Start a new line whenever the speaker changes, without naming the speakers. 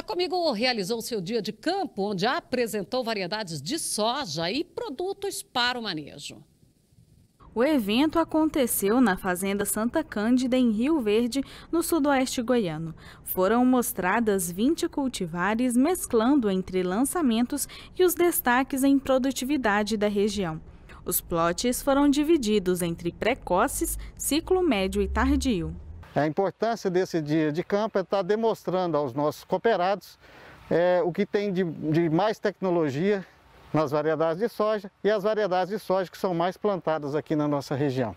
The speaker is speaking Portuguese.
A Comigo realizou seu dia de campo, onde apresentou variedades de soja e produtos para o manejo.
O evento aconteceu na Fazenda
Santa Cândida, em Rio Verde, no sudoeste goiano. Foram mostradas 20 cultivares, mesclando entre lançamentos e os destaques em produtividade da região. Os plotes foram divididos entre precoces, ciclo médio e tardio.
A importância desse dia de campo é estar tá demonstrando aos nossos cooperados é, o que tem de, de mais tecnologia nas variedades de soja e as variedades de soja que são mais plantadas aqui na nossa região.